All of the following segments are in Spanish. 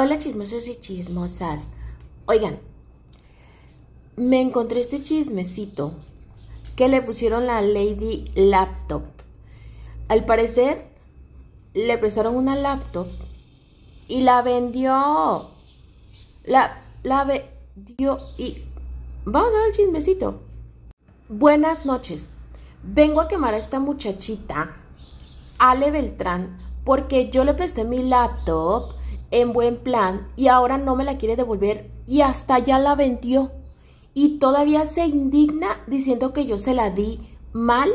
Hola chismosos y chismosas. Oigan, me encontré este chismecito que le pusieron la Lady Laptop. Al parecer, le prestaron una laptop y la vendió. La, la vendió y... Vamos a ver el chismecito. Buenas noches. Vengo a quemar a esta muchachita, Ale Beltrán, porque yo le presté mi laptop en buen plan y ahora no me la quiere devolver y hasta ya la vendió y todavía se indigna diciendo que yo se la di mal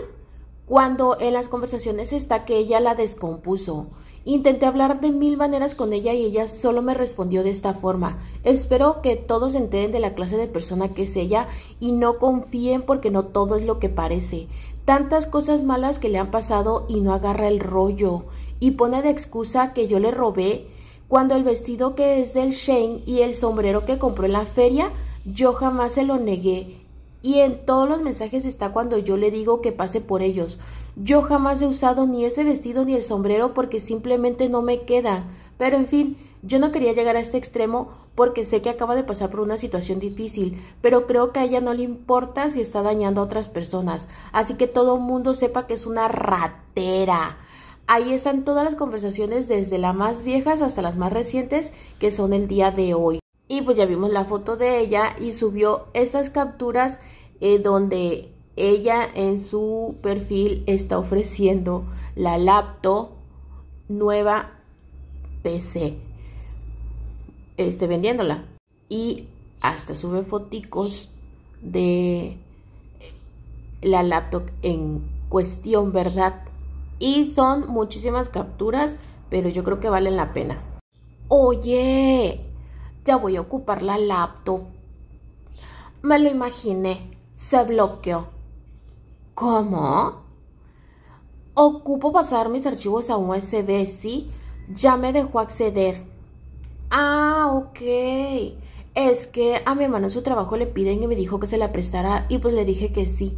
cuando en las conversaciones está que ella la descompuso. Intenté hablar de mil maneras con ella y ella solo me respondió de esta forma. Espero que todos se enteren de la clase de persona que es ella y no confíen porque no todo es lo que parece. Tantas cosas malas que le han pasado y no agarra el rollo y pone de excusa que yo le robé cuando el vestido que es del Shane y el sombrero que compró en la feria, yo jamás se lo negué. Y en todos los mensajes está cuando yo le digo que pase por ellos. Yo jamás he usado ni ese vestido ni el sombrero porque simplemente no me queda. Pero en fin, yo no quería llegar a este extremo porque sé que acaba de pasar por una situación difícil, pero creo que a ella no le importa si está dañando a otras personas. Así que todo mundo sepa que es una ratera. Ahí están todas las conversaciones desde las más viejas hasta las más recientes que son el día de hoy. Y pues ya vimos la foto de ella y subió estas capturas eh, donde ella en su perfil está ofreciendo la laptop nueva PC, este, vendiéndola. Y hasta sube foticos de la laptop en cuestión, ¿verdad? Y son muchísimas capturas, pero yo creo que valen la pena. Oye, ya voy a ocupar la laptop. Me lo imaginé, se bloqueó. ¿Cómo? Ocupo pasar mis archivos a un USB, sí. Ya me dejó acceder. Ah, ok. Es que a mi hermano en su trabajo le piden y me dijo que se la prestara y pues le dije que sí.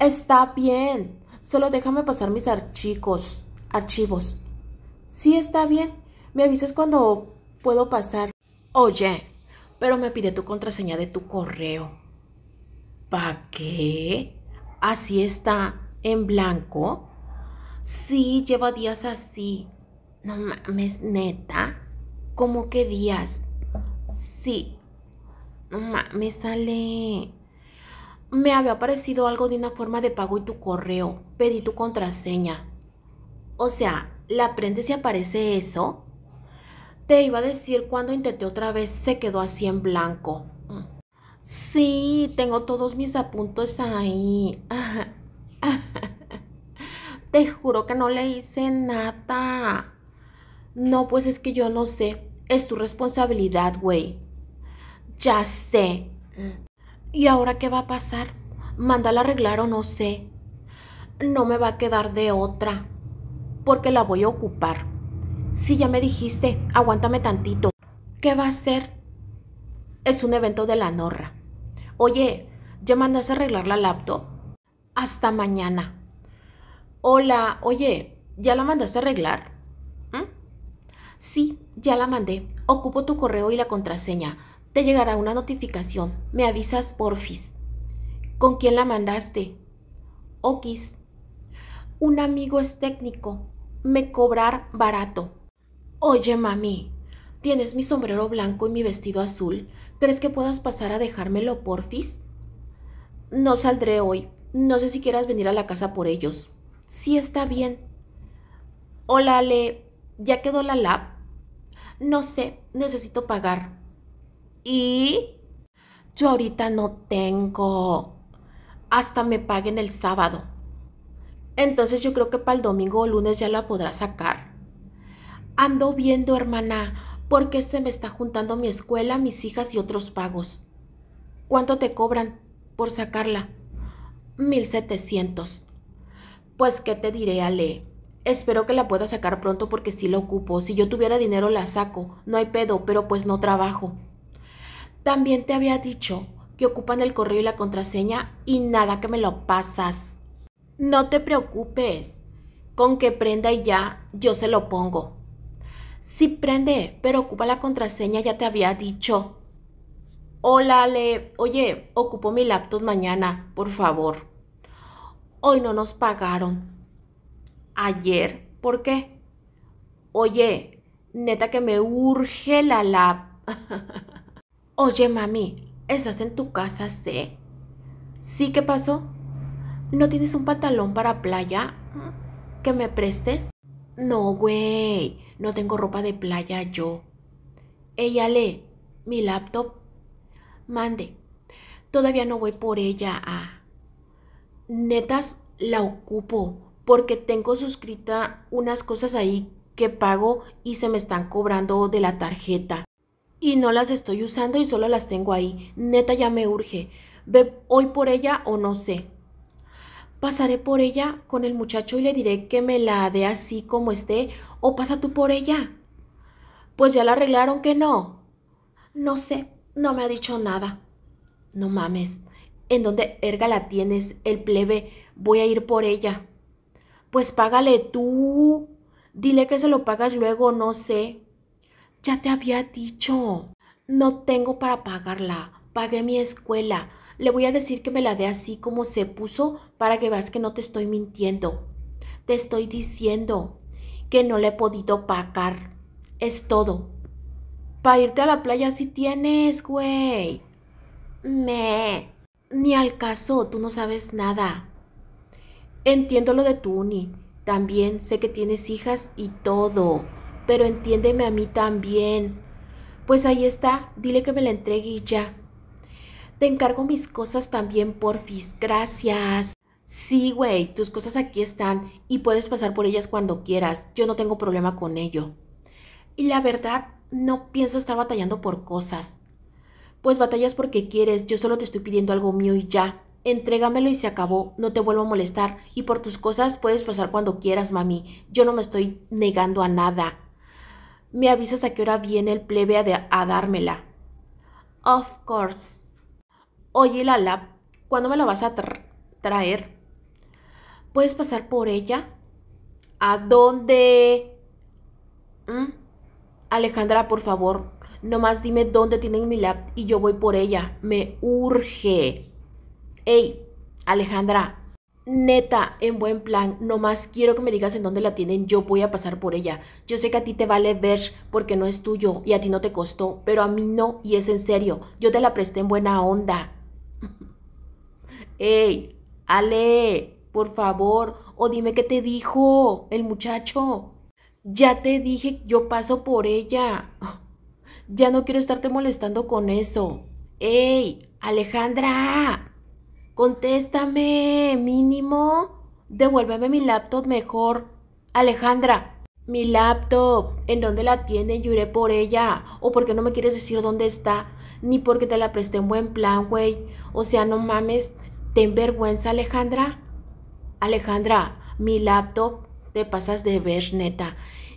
Está bien. Solo déjame pasar mis archivos. Archivos. Sí, está bien. Me avisas cuando puedo pasar. Oye, pero me pide tu contraseña de tu correo. ¿Para qué? ¿Así está en blanco? Sí, lleva días así. No mames, neta. ¿Cómo que días? Sí. No mames, sale me había aparecido algo de una forma de pago y tu correo. Pedí tu contraseña. O sea, la prende si aparece eso. Te iba a decir cuando intenté otra vez, se quedó así en blanco. Sí, tengo todos mis apuntes ahí. Te juro que no le hice nada. No, pues es que yo no sé. Es tu responsabilidad, güey. Ya sé. ¿Y ahora qué va a pasar? ¿Mándala arreglar o no sé? No me va a quedar de otra, porque la voy a ocupar. Si ya me dijiste, aguántame tantito. ¿Qué va a ser? Es un evento de la norra. Oye, ¿ya mandas a arreglar la laptop? Hasta mañana. Hola, oye, ¿ya la mandaste a arreglar? ¿Mm? Sí, ya la mandé. Ocupo tu correo y la contraseña te llegará una notificación. Me avisas porfis. ¿Con quién la mandaste? Okis. Un amigo es técnico. Me cobrar barato. Oye, mami, tienes mi sombrero blanco y mi vestido azul. ¿Crees que puedas pasar a dejármelo, porfis? No saldré hoy. No sé si quieras venir a la casa por ellos. Sí, está bien. Hola, Ale. ¿Ya quedó la lab? No sé, necesito pagar. Y yo ahorita no tengo. Hasta me paguen el sábado. Entonces yo creo que para el domingo o lunes ya la podrá sacar. Ando viendo, hermana, porque se me está juntando mi escuela, mis hijas y otros pagos. ¿Cuánto te cobran por sacarla? 1700. Pues, ¿qué te diré, Ale? Espero que la pueda sacar pronto porque sí la ocupo. Si yo tuviera dinero la saco, no hay pedo, pero pues no trabajo. También te había dicho que ocupan el correo y la contraseña y nada que me lo pasas. No te preocupes. Con que prenda y ya, yo se lo pongo. Sí prende, pero ocupa la contraseña, ya te había dicho. Hola, Le... Oye, ocupo mi laptop mañana, por favor. Hoy no nos pagaron. Ayer, ¿por qué? Oye, neta que me urge la lap. Oye, mami, ¿estás en tu casa sí? ¿Sí qué pasó? ¿No tienes un pantalón para playa que me prestes? No, güey, no tengo ropa de playa yo. Ella lee mi laptop. Mande. Todavía no voy por ella a... Ah. Netas, la ocupo porque tengo suscrita unas cosas ahí que pago y se me están cobrando de la tarjeta y no las estoy usando y solo las tengo ahí. Neta ya me urge. Ve hoy por ella o no sé. Pasaré por ella con el muchacho y le diré que me la dé así como esté o pasa tú por ella. Pues ya la arreglaron que no. No sé, no me ha dicho nada. No mames. ¿En dónde erga la tienes, el plebe? Voy a ir por ella. Pues págale tú. Dile que se lo pagas luego, no sé. Ya te había dicho, no tengo para pagarla, pagué mi escuela. Le voy a decir que me la dé así como se puso para que veas que no te estoy mintiendo. Te estoy diciendo que no le he podido pagar. Es todo. Para irte a la playa si tienes, güey. Me. Ni al caso, tú no sabes nada. Entiendo lo de tu uni. También sé que tienes hijas y todo pero entiéndeme a mí también. Pues ahí está, dile que me la entregue y ya. Te encargo mis cosas también, porfis, gracias. Sí, güey, tus cosas aquí están y puedes pasar por ellas cuando quieras, yo no tengo problema con ello. Y la verdad, no pienso estar batallando por cosas. Pues batallas porque quieres, yo solo te estoy pidiendo algo mío y ya. Entrégamelo y se acabó, no te vuelvo a molestar. Y por tus cosas puedes pasar cuando quieras, mami. Yo no me estoy negando a nada me avisas a qué hora viene el plebe a, dármela. Of course. Oye, Lala, ¿cuándo me la vas a traer? ¿Puedes pasar por ella? ¿A dónde? ¿Mm? Alejandra, por favor, nomás dime dónde tienen mi lab y yo voy por ella. Me urge. Ey, Alejandra, neta, en buen plan, nomás quiero que me digas en dónde la tienen, yo voy a pasar por ella. Yo sé que a ti te vale ver porque no es tuyo y a ti no te costó, pero a mí no y es en serio, yo te la presté en buena onda. ¡Ey! Ale, por favor, o dime qué te dijo el muchacho. Ya te dije, yo paso por ella. Ya no quiero estarte molestando con eso. ¡Ey! Alejandra. Contéstame, mínimo. Devuélveme mi laptop mejor. Alejandra, mi laptop, ¿en dónde la tiene? Yo por ella. ¿O por qué no me quieres decir dónde está? Ni porque te la presté en buen plan, güey. O sea, no mames. ¿Ten vergüenza, Alejandra? Alejandra, mi laptop, te pasas de ver, neta.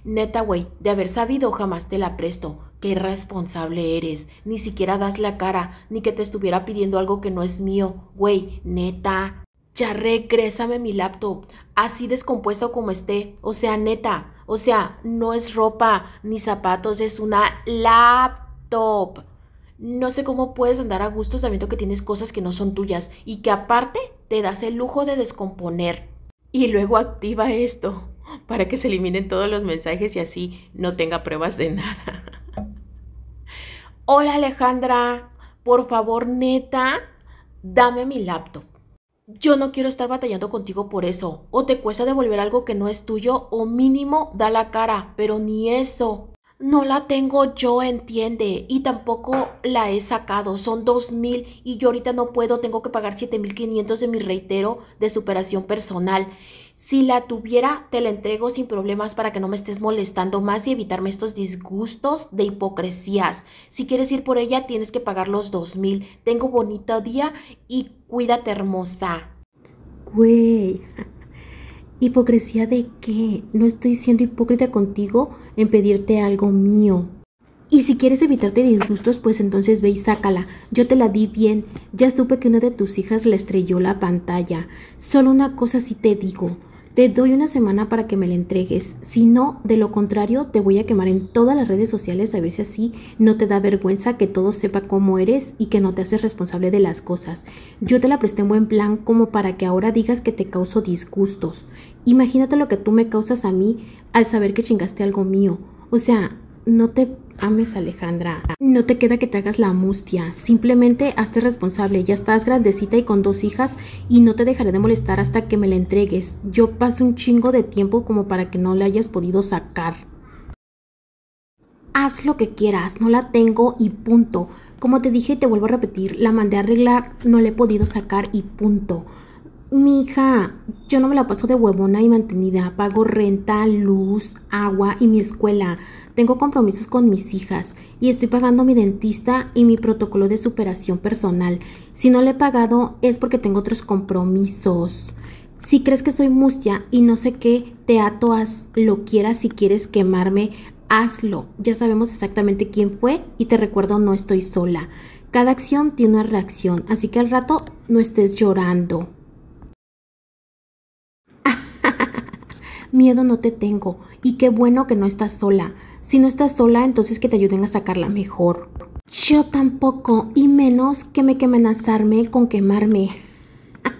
Neta, güey, de haber sabido jamás te la presto. Qué responsable eres. Ni siquiera das la cara, ni que te estuviera pidiendo algo que no es mío. Güey, neta. Ya regrésame mi laptop, así descompuesto como esté. O sea, neta. O sea, no es ropa ni zapatos, es una laptop. No sé cómo puedes andar a gusto sabiendo que tienes cosas que no son tuyas y que aparte te das el lujo de descomponer. Y luego activa esto. para que se eliminen todos los mensajes y así no tenga pruebas de nada. Hola Alejandra, por favor neta, dame mi laptop. Yo no quiero estar batallando contigo por eso. O te cuesta devolver algo que no es tuyo o mínimo da la cara, pero ni eso no la tengo yo, entiende, y tampoco la he sacado, son $2,000 mil y yo ahorita no puedo, tengo que pagar 7500 de mi reitero de superación personal. Si la tuviera, te la entrego sin problemas para que no me estés molestando más y evitarme estos disgustos de hipocresías. Si quieres ir por ella, tienes que pagar los $2,000. mil. Tengo bonito día y cuídate hermosa. Güey. ¿Hipocresía de qué? No estoy siendo hipócrita contigo en pedirte algo mío. Y si quieres evitarte disgustos, pues entonces ve y sácala. Yo te la di bien. Ya supe que una de tus hijas le estrelló la pantalla. Solo una cosa sí te digo. Te doy una semana para que me la entregues. Si no, de lo contrario, te voy a quemar en todas las redes sociales a ver si así no te da vergüenza que todo sepa cómo eres y que no te haces responsable de las cosas. Yo te la presté en buen plan como para que ahora digas que te causo disgustos. Imagínate lo que tú me causas a mí al saber que chingaste algo mío. O sea, no te ames, Alejandra. No te queda que te hagas la mustia. Simplemente hazte responsable. Ya estás grandecita y con dos hijas y no te dejaré de molestar hasta que me la entregues. Yo paso un chingo de tiempo como para que no la hayas podido sacar. Haz lo que quieras, no la tengo y punto. Como te dije, y te vuelvo a repetir, la mandé a arreglar, no la he podido sacar y punto. Mi hija, yo no me la paso de huevona y mantenida. Pago renta, luz, agua y mi escuela. Tengo compromisos con mis hijas y estoy pagando mi dentista y mi protocolo de superación personal. Si no le he pagado es porque tengo otros compromisos. Si crees que soy mustia y no sé qué, te atoas, lo quieras si quieres quemarme, hazlo. Ya sabemos exactamente quién fue y te recuerdo no estoy sola. Cada acción tiene una reacción, así que al rato no estés llorando. miedo no te tengo y qué bueno que no estás sola. Si no estás sola, entonces que te ayuden a sacarla mejor. Yo tampoco, y menos que me que amenazarme con quemarme.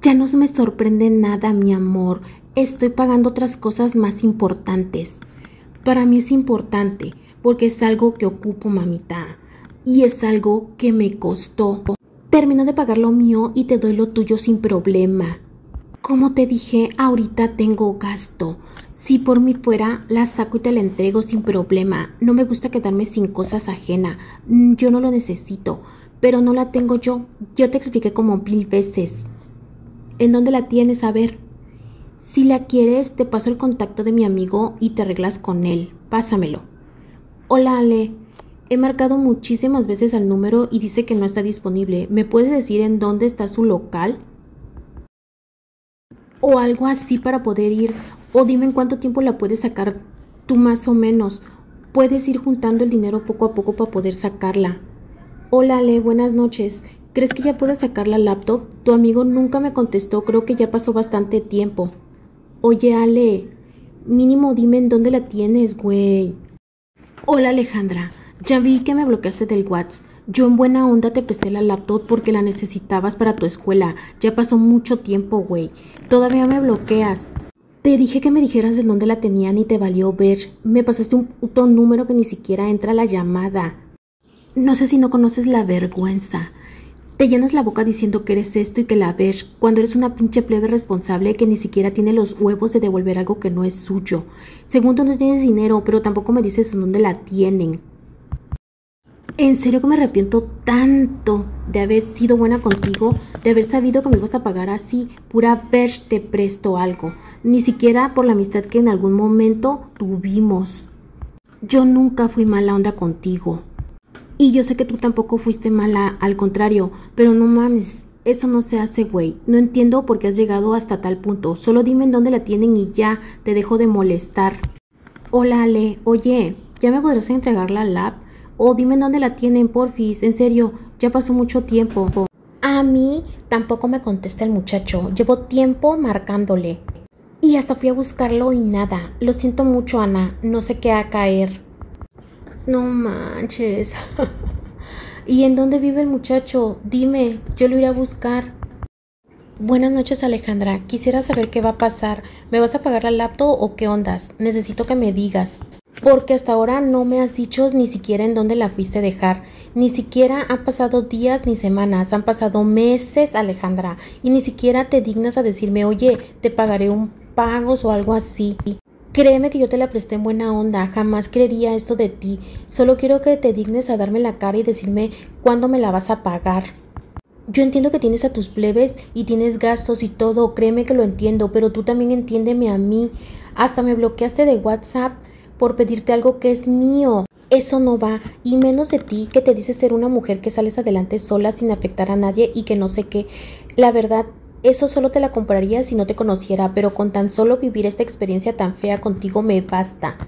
ya no se me sorprende nada, mi amor. Estoy pagando otras cosas más importantes. Para mí es importante porque es algo que ocupo, mamita, y es algo que me costó. Termino de pagar lo mío y te doy lo tuyo sin problema. Como te dije, ahorita tengo gasto. Si por mí fuera, la saco y te la entrego sin problema. No me gusta quedarme sin cosas ajena. Mm, yo no lo necesito, pero no la tengo yo. Yo te expliqué como mil veces. ¿En dónde la tienes? A ver. Si la quieres, te paso el contacto de mi amigo y te arreglas con él. Pásamelo. Hola, Ale. He marcado muchísimas veces al número y dice que no está disponible. ¿Me puedes decir en dónde está su local? o algo así para poder ir. O dime en cuánto tiempo la puedes sacar tú más o menos. Puedes ir juntando el dinero poco a poco para poder sacarla. Hola Ale, buenas noches. ¿Crees que ya puedo sacar la laptop? Tu amigo nunca me contestó, creo que ya pasó bastante tiempo. Oye Ale, mínimo dime en dónde la tienes, güey. Hola Alejandra, ya vi que me bloqueaste del WhatsApp. Yo en buena onda te presté la laptop porque la necesitabas para tu escuela. Ya pasó mucho tiempo, güey. Todavía me bloqueas. Te dije que me dijeras de dónde la tenían y te valió ver. Me pasaste un puto número que ni siquiera entra la llamada. No sé si no conoces la vergüenza. Te llenas la boca diciendo que eres esto y que la ver, cuando eres una pinche plebe responsable que ni siquiera tiene los huevos de devolver algo que no es suyo. Segundo, no tienes dinero, pero tampoco me dices en dónde la tienen. En serio que me arrepiento tanto de haber sido buena contigo, de haber sabido que me ibas a pagar así, pura haberte presto algo, ni siquiera por la amistad que en algún momento tuvimos. Yo nunca fui mala onda contigo. Y yo sé que tú tampoco fuiste mala, al contrario, pero no mames, eso no se hace, güey. No entiendo por qué has llegado hasta tal punto. Solo dime en dónde la tienen y ya, te dejo de molestar. Hola Ale, oye, ¿ya me podrás entregar la lab? O oh, dime dónde la tienen, porfis. En serio, ya pasó mucho tiempo. A mí tampoco me contesta el muchacho. Llevo tiempo marcándole. Y hasta fui a buscarlo y nada. Lo siento mucho, Ana. No sé qué a caer. No manches. ¿Y en dónde vive el muchacho? Dime, yo lo iré a buscar. Buenas noches Alejandra, quisiera saber qué va a pasar. ¿Me vas a pagar la laptop o qué ondas? Necesito que me digas porque hasta ahora no me has dicho ni siquiera en dónde la fuiste a dejar, ni siquiera han pasado días ni semanas, han pasado meses, Alejandra, y ni siquiera te dignas a decirme, oye, te pagaré un pago o algo así. Créeme que yo te la presté en buena onda, jamás creería esto de ti, solo quiero que te dignes a darme la cara y decirme cuándo me la vas a pagar. Yo entiendo que tienes a tus plebes y tienes gastos y todo, créeme que lo entiendo, pero tú también entiéndeme a mí. Hasta me bloqueaste de WhatsApp por pedirte algo que es mío. Eso no va, y menos de ti que te dices ser una mujer que sales adelante sola sin afectar a nadie y que no sé qué. La verdad, eso solo te la compraría si no te conociera, pero con tan solo vivir esta experiencia tan fea contigo me basta.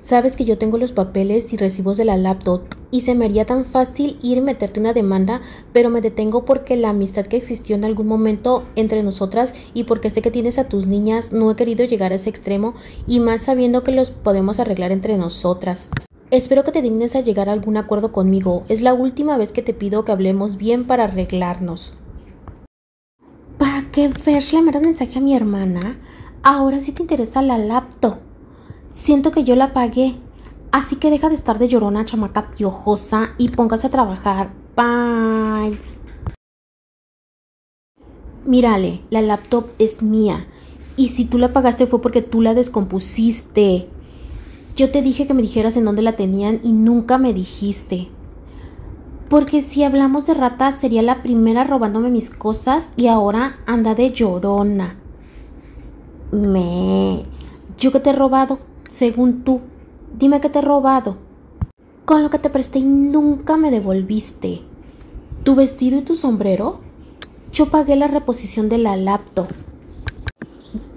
Sabes que yo tengo los papeles y recibos de la laptop y se me haría tan fácil ir y meterte una demanda, pero me detengo porque la amistad que existió en algún momento entre nosotras y porque sé que tienes a tus niñas, no he querido llegar a ese extremo y más sabiendo que los podemos arreglar entre nosotras. Espero que te dignes a llegar a algún acuerdo conmigo. Es la última vez que te pido que hablemos bien para arreglarnos. Para qué ver le un mensaje a mi hermana, ahora sí te interesa la laptop. Siento que yo la pagué. Así que deja de estar de llorona, chamaca piojosa, y póngase a trabajar. Bye. Mírale, la laptop es mía. Y si tú la pagaste fue porque tú la descompusiste. Yo te dije que me dijeras en dónde la tenían y nunca me dijiste. Porque si hablamos de rata sería la primera robándome mis cosas y ahora anda de llorona. Me. ¿Yo qué te he robado? según tú. Dime que te he robado. Con lo que te presté nunca me devolviste. ¿Tu vestido y tu sombrero? Yo pagué la reposición de la laptop.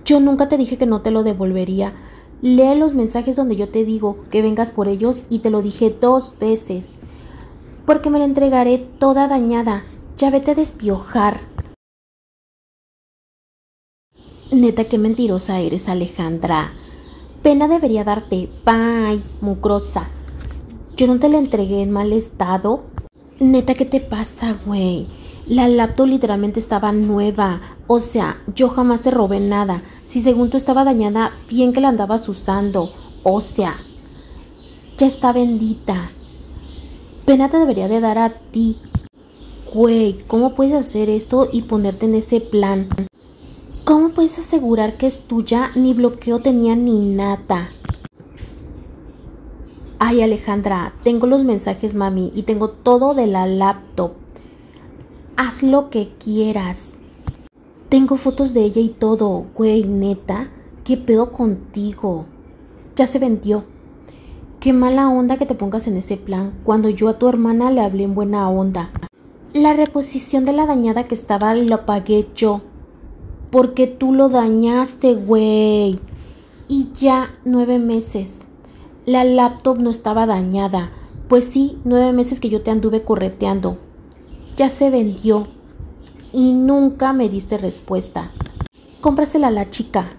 Yo nunca te dije que no te lo devolvería. Lee los mensajes donde yo te digo que vengas por ellos y te lo dije dos veces. Porque me la entregaré toda dañada. Ya vete a despiojar. Neta, qué mentirosa eres, Alejandra. Pena debería darte. Bye, mucrosa. Yo no te la entregué en mal estado. Neta, ¿qué te pasa, güey? La laptop literalmente estaba nueva. O sea, yo jamás te robé nada. Si según tú estaba dañada, bien que la andabas usando. O sea, ya está bendita. Pena te debería de dar a ti. Güey, ¿cómo puedes hacer esto y ponerte en ese plan? ¿Cómo puedes asegurar que es tuya? Ni bloqueo tenía ni nada. Ay Alejandra, tengo los mensajes mami y tengo todo de la laptop. Haz lo que quieras. Tengo fotos de ella y todo, güey, neta. ¿Qué pedo contigo? Ya se vendió. Qué mala onda que te pongas en ese plan, cuando yo a tu hermana le hablé en buena onda. La reposición de la dañada que estaba lo pagué yo porque tú lo dañaste, güey. Y ya nueve meses. La laptop no estaba dañada. Pues sí, nueve meses que yo te anduve correteando. Ya se vendió. Y nunca me diste respuesta. Cómprasela a la chica.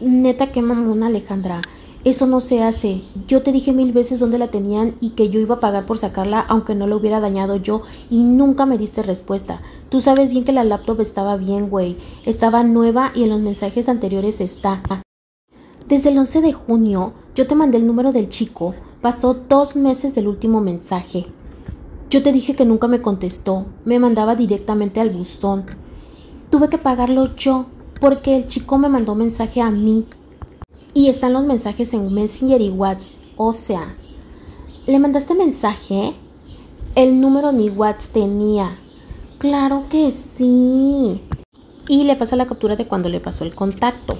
Neta, qué mamona, Alejandra. Eso no se hace. Yo te dije mil veces dónde la tenían y que yo iba a pagar por sacarla aunque no la hubiera dañado yo y nunca me diste respuesta. Tú sabes bien que la laptop estaba bien, güey. Estaba nueva y en los mensajes anteriores está. Desde el 11 de junio yo te mandé el número del chico. Pasó dos meses del último mensaje. Yo te dije que nunca me contestó. Me mandaba directamente al buzón. Tuve que pagarlo yo porque el chico me mandó mensaje a mí y están los mensajes en Messenger y WhatsApp. O sea, le mandaste mensaje, el número ni WhatsApp tenía. Claro que sí. Y le pasa la captura de cuando le pasó el contacto.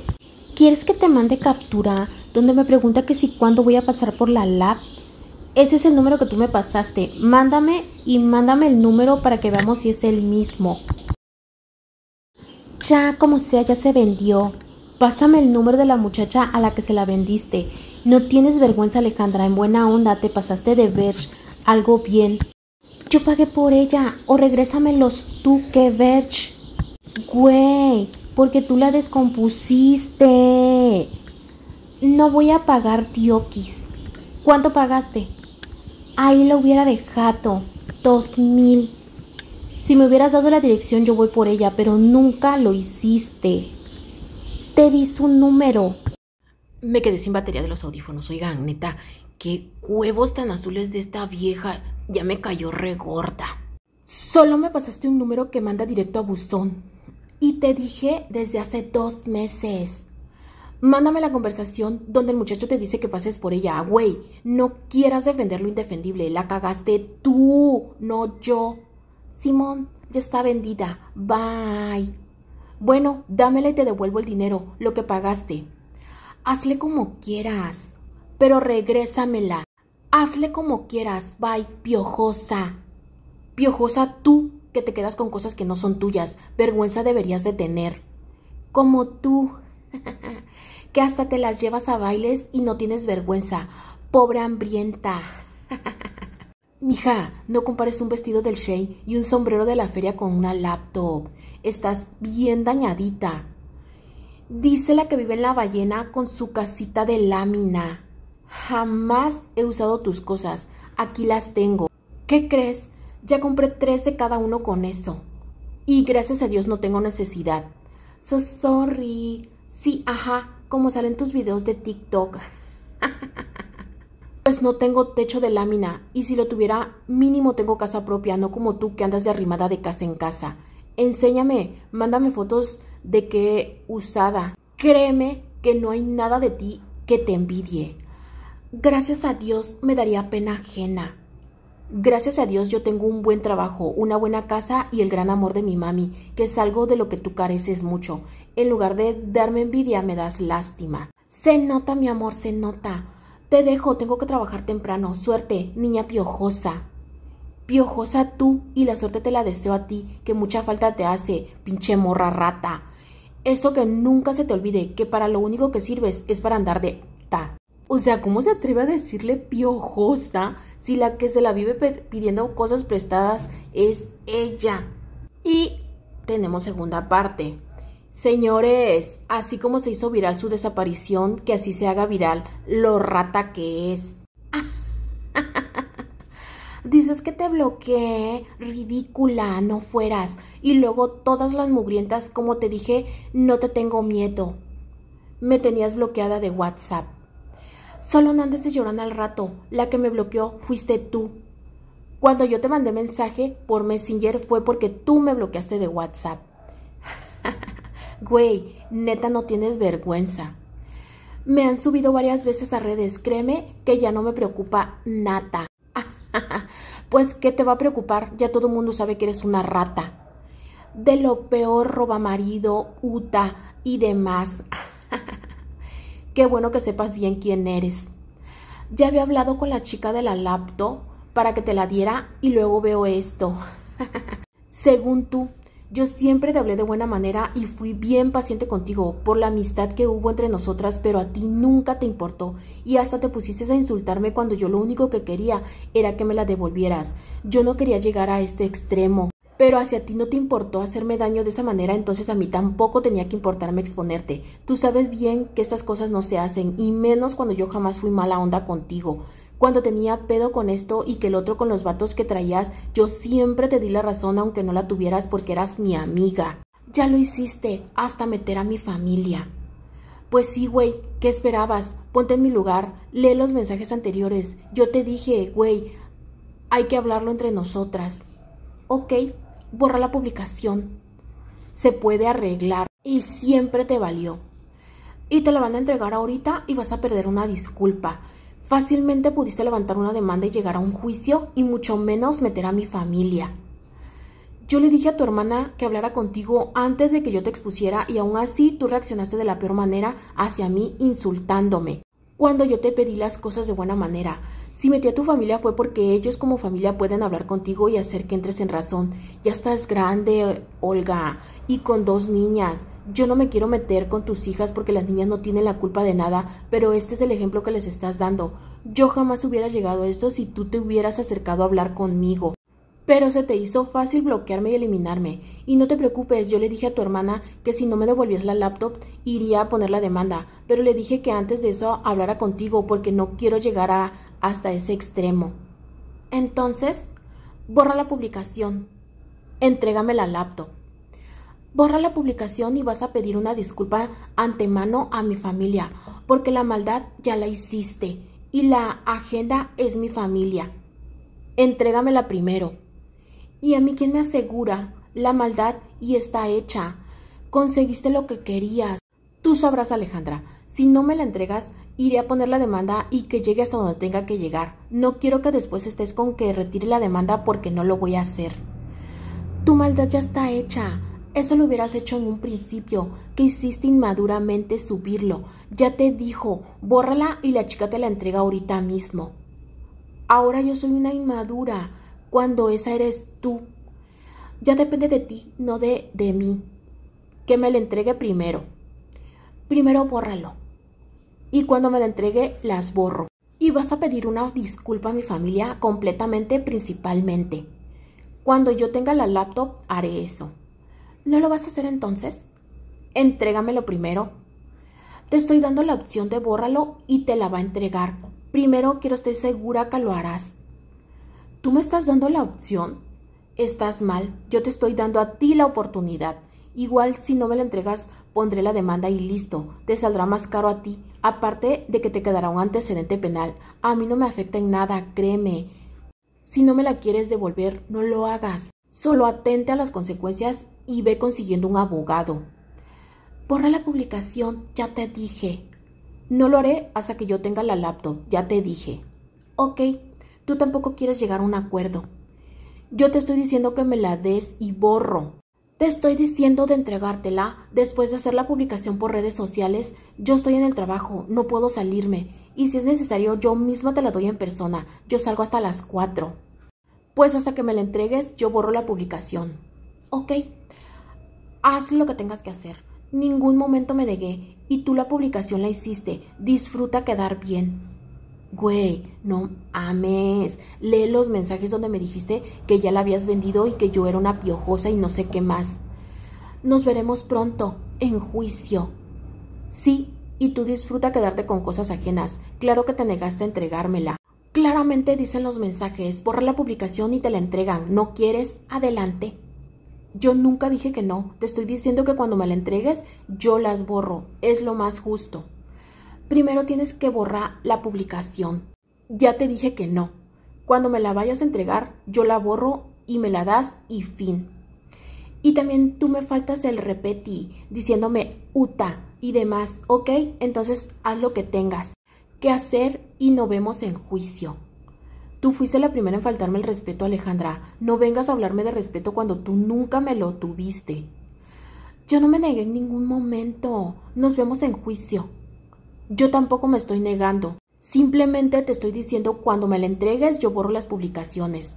¿Quieres que te mande captura donde me pregunta que si cuándo voy a pasar por la lab? Ese es el número que tú me pasaste. Mándame y mándame el número para que veamos si es el mismo. Ya como sea, ya se vendió. Pásame el número de la muchacha a la que se la vendiste. No tienes vergüenza, Alejandra. En buena onda te pasaste de ver algo bien. Yo pagué por ella. O regrésamelos tú que ver. Güey, porque tú la descompusiste. No voy a pagar tíoquis ¿Cuánto pagaste? Ahí lo hubiera dejado. Dos mil. Si me hubieras dado la dirección yo voy por ella, pero nunca lo hiciste te di su número. Me quedé sin batería de los audífonos. Oigan, neta, qué huevos tan azules de esta vieja. Ya me cayó regorda. Solo me pasaste un número que manda directo a buzón. Y te dije desde hace dos meses. Mándame la conversación donde el muchacho te dice que pases por ella. Ah, güey, no quieras defender lo indefendible. La cagaste tú, no yo. Simón, ya está vendida. Bye. Bueno, dámela y te devuelvo el dinero, lo que pagaste. Hazle como quieras, pero regrésamela. Hazle como quieras, bye, piojosa. Piojosa tú, que te quedas con cosas que no son tuyas. Vergüenza deberías de tener. Como tú, que hasta te las llevas a bailes y no tienes vergüenza. Pobre hambrienta. Mija, no compares un vestido del Shea y un sombrero de la feria con una laptop estás bien dañadita. Dice la que vive en la ballena con su casita de lámina. Jamás he usado tus cosas. Aquí las tengo. ¿Qué crees? Ya compré tres de cada uno con eso. Y gracias a Dios no tengo necesidad. So sorry. Sí, ajá, como salen tus videos de TikTok. pues no tengo techo de lámina y si lo tuviera mínimo tengo casa propia, no como tú que andas de arrimada de casa en casa. Enséñame, mándame fotos de qué usada. Créeme que no hay nada de ti que te envidie. Gracias a Dios me daría pena ajena. Gracias a Dios yo tengo un buen trabajo, una buena casa y el gran amor de mi mami, que es algo de lo que tú careces mucho. En lugar de darme envidia, me das lástima. Se nota, mi amor, se nota. Te dejo, tengo que trabajar temprano. Suerte, niña piojosa. Piojosa tú y la suerte te la deseo a ti, que mucha falta te hace, pinche morra rata. Eso que nunca se te olvide, que para lo único que sirves es para andar de ta. O sea, ¿cómo se atreve a decirle piojosa si la que se la vive pidiendo cosas prestadas es ella? Y tenemos segunda parte. Señores, así como se hizo viral su desaparición, que así se haga viral lo rata que es. Dices que te bloqueé, ridícula, no fueras. Y luego todas las mugrientas, como te dije, no te tengo miedo. Me tenías bloqueada de WhatsApp. Solo no andes de llorar al rato. La que me bloqueó fuiste tú. Cuando yo te mandé mensaje por Messenger fue porque tú me bloqueaste de WhatsApp. Güey, neta no tienes vergüenza. Me han subido varias veces a redes, créeme que ya no me preocupa nada. pues, ¿qué te va a preocupar? Ya todo el mundo sabe que eres una rata. De lo peor, roba marido, uta y demás. Qué bueno que sepas bien quién eres. Ya había hablado con la chica de la laptop para que te la diera y luego veo esto. Según tú, yo siempre te hablé de buena manera y fui bien paciente contigo por la amistad que hubo entre nosotras, pero a ti nunca te importó y hasta te pusiste a insultarme cuando yo lo único que quería era que me la devolvieras. Yo no quería llegar a este extremo. Pero hacia ti no te importó hacerme daño de esa manera, entonces a mí tampoco tenía que importarme exponerte. Tú sabes bien que estas cosas no se hacen, y menos cuando yo jamás fui mala onda contigo. Cuando tenía pedo con esto y que el otro con los vatos que traías, yo siempre te di la razón aunque no la tuvieras porque eras mi amiga. Ya lo hiciste, hasta meter a mi familia. Pues sí, güey, ¿qué esperabas? Ponte en mi lugar, lee los mensajes anteriores. Yo te dije, güey, hay que hablarlo entre nosotras. Ok, borra la publicación. Se puede arreglar y siempre te valió. Y te la van a entregar ahorita y vas a perder una disculpa. Fácilmente pudiste levantar una demanda y llegar a un juicio y mucho menos meter a mi familia. Yo le dije a tu hermana que hablara contigo antes de que yo te expusiera y aún así tú reaccionaste de la peor manera hacia mí insultándome. Cuando yo te pedí las cosas de buena manera, si metí a tu familia fue porque ellos como familia pueden hablar contigo y hacer que entres en razón. Ya estás grande, Olga, y con dos niñas yo no me quiero meter con tus hijas porque las niñas no tienen la culpa de nada, pero este es el ejemplo que les estás dando. Yo jamás hubiera llegado a esto si tú te hubieras acercado a hablar conmigo. Pero se te hizo fácil bloquearme y eliminarme. Y no te preocupes, yo le dije a tu hermana que si no me devolvías la laptop iría a poner la demanda, pero le dije que antes de eso hablara contigo porque no quiero llegar a hasta ese extremo. Entonces, borra la publicación. Entrégame la laptop. Borra la publicación y vas a pedir una disculpa antemano a mi familia, porque la maldad ya la hiciste y la agenda es mi familia. Entrégamela primero. Y a mí quién me asegura la maldad y está hecha. Conseguiste lo que querías. Tú sabrás, Alejandra. Si no me la entregas, iré a poner la demanda y que llegue hasta donde tenga que llegar. No quiero que después estés con que retire la demanda porque no lo voy a hacer. Tu maldad ya está hecha. Eso lo hubieras hecho en un principio, que hiciste inmaduramente subirlo. Ya te dijo, bórrala y la chica te la entrega ahorita mismo. Ahora yo soy una inmadura, cuando esa eres tú. Ya depende de ti, no de, de mí. Que me la entregue primero. Primero bórralo. Y cuando me la entregue, las borro. Y vas a pedir una disculpa a mi familia completamente, principalmente. Cuando yo tenga la laptop, haré eso. ¿No lo vas a hacer entonces? Entrégamelo primero. Te estoy dando la opción de bórralo y te la va a entregar. Primero quiero estar segura que lo harás. Tú me estás dando la opción. Estás mal. Yo te estoy dando a ti la oportunidad. Igual si no me la entregas, pondré la demanda y listo. Te saldrá más caro a ti. Aparte de que te quedará un antecedente penal. A mí no me afecta en nada, créeme. Si no me la quieres devolver, no lo hagas. Solo atente a las consecuencias y ve consiguiendo un abogado. Borra la publicación, ya te dije. No lo haré hasta que yo tenga la laptop, ya te dije. Ok, tú tampoco quieres llegar a un acuerdo. Yo te estoy diciendo que me la des y borro. Te estoy diciendo de entregártela después de hacer la publicación por redes sociales. Yo estoy en el trabajo, no puedo salirme. Y si es necesario, yo misma te la doy en persona. Yo salgo hasta las 4. Pues hasta que me la entregues, yo borro la publicación. Ok, Haz lo que tengas que hacer. Ningún momento me negué y tú la publicación la hiciste. Disfruta quedar bien. Güey, no ames. Lee los mensajes donde me dijiste que ya la habías vendido y que yo era una piojosa y no sé qué más. Nos veremos pronto, en juicio. Sí, y tú disfruta quedarte con cosas ajenas. Claro que te negaste a entregármela. Claramente dicen los mensajes, borra la publicación y te la entregan. ¿No quieres? Adelante. Yo nunca dije que no. Te estoy diciendo que cuando me la entregues, yo las borro. Es lo más justo. Primero tienes que borrar la publicación. Ya te dije que no. Cuando me la vayas a entregar, yo la borro y me la das y fin. Y también tú me faltas el repeti, diciéndome uta y demás, ¿ok? Entonces haz lo que tengas ¿Qué hacer y nos vemos en juicio. Tú fuiste la primera en faltarme el respeto, Alejandra. No vengas a hablarme de respeto cuando tú nunca me lo tuviste. Yo no me negué en ningún momento. Nos vemos en juicio. Yo tampoco me estoy negando. Simplemente te estoy diciendo cuando me la entregues yo borro las publicaciones.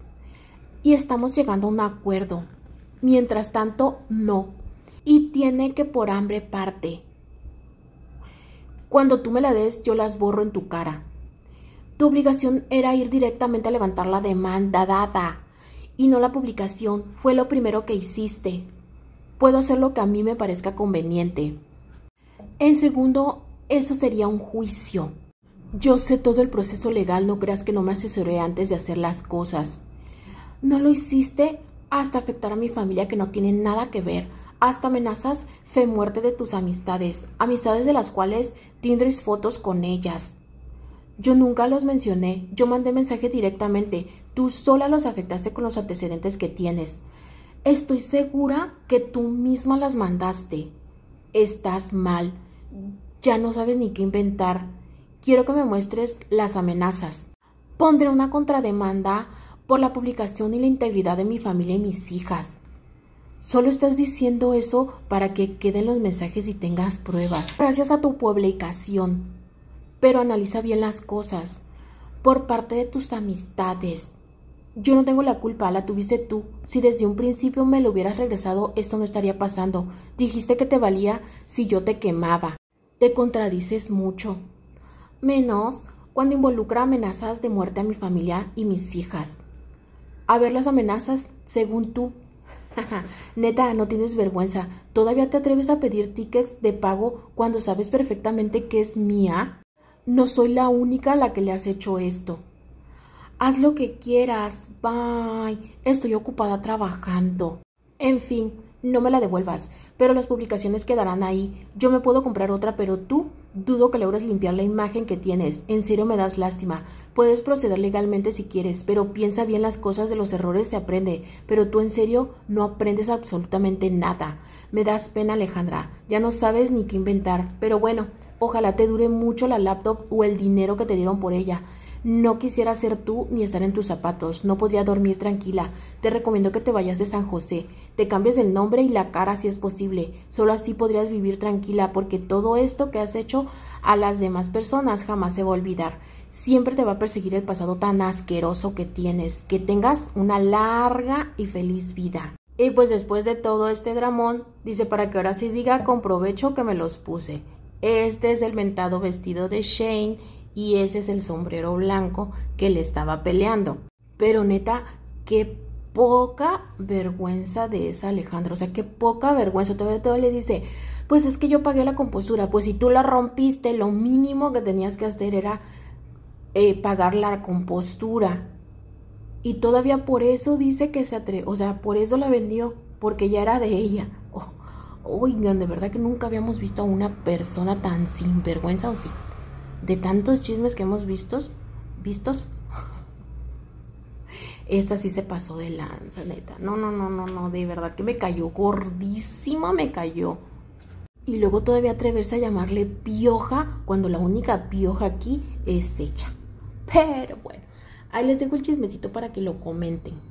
Y estamos llegando a un acuerdo. Mientras tanto, no. Y tiene que por hambre parte. Cuando tú me la des, yo las borro en tu cara. Tu obligación era ir directamente a levantar la demanda dada y no la publicación. Fue lo primero que hiciste. Puedo hacer lo que a mí me parezca conveniente. En segundo, eso sería un juicio. Yo sé todo el proceso legal, no creas que no me asesoré antes de hacer las cosas. No lo hiciste hasta afectar a mi familia que no tiene nada que ver, hasta amenazas fe muerte de tus amistades, amistades de las cuales tendréis fotos con ellas, yo nunca los mencioné, yo mandé mensajes directamente, tú sola los afectaste con los antecedentes que tienes. Estoy segura que tú misma las mandaste. Estás mal, ya no sabes ni qué inventar. Quiero que me muestres las amenazas. Pondré una contrademanda por la publicación y la integridad de mi familia y mis hijas. Solo estás diciendo eso para que queden los mensajes y tengas pruebas. Gracias a tu publicación, pero analiza bien las cosas. Por parte de tus amistades. Yo no tengo la culpa, la tuviste tú. Si desde un principio me lo hubieras regresado, esto no estaría pasando. Dijiste que te valía si yo te quemaba. Te contradices mucho. Menos cuando involucra amenazas de muerte a mi familia y mis hijas. A ver las amenazas, según tú. Neta, no tienes vergüenza. ¿Todavía te atreves a pedir tickets de pago cuando sabes perfectamente que es mía? No soy la única a la que le has hecho esto. Haz lo que quieras. Bye. Estoy ocupada trabajando. En fin, no me la devuelvas, pero las publicaciones quedarán ahí. Yo me puedo comprar otra, pero tú dudo que logres limpiar la imagen que tienes. En serio me das lástima. Puedes proceder legalmente si quieres, pero piensa bien las cosas, de los errores se aprende, pero tú en serio no aprendes absolutamente nada. Me das pena, Alejandra. Ya no sabes ni qué inventar, pero bueno, Ojalá te dure mucho la laptop o el dinero que te dieron por ella. No quisiera ser tú ni estar en tus zapatos. No podría dormir tranquila. Te recomiendo que te vayas de San José. Te cambies el nombre y la cara si es posible. Solo así podrías vivir tranquila porque todo esto que has hecho a las demás personas jamás se va a olvidar. Siempre te va a perseguir el pasado tan asqueroso que tienes. Que tengas una larga y feliz vida. Y pues después de todo este dramón, dice para que ahora sí diga con provecho que me los puse. Este es el mentado vestido de Shane y ese es el sombrero blanco que le estaba peleando. Pero neta, qué poca vergüenza de esa Alejandra, o sea, qué poca vergüenza. Todavía le dice, pues es que yo pagué la compostura, pues si tú la rompiste, lo mínimo que tenías que hacer era eh, pagar la compostura. Y todavía por eso dice que se atrevió, o sea, por eso la vendió, porque ya era de ella oigan, de verdad que nunca habíamos visto a una persona tan sinvergüenza o sí. De tantos chismes que hemos visto, vistos, esta sí se pasó de lanza, neta. No, no, no, no, no, de verdad que me cayó gordísima, me cayó. Y luego todavía atreverse a llamarle pioja cuando la única pioja aquí es hecha. Pero bueno, ahí les dejo el chismecito para que lo comenten.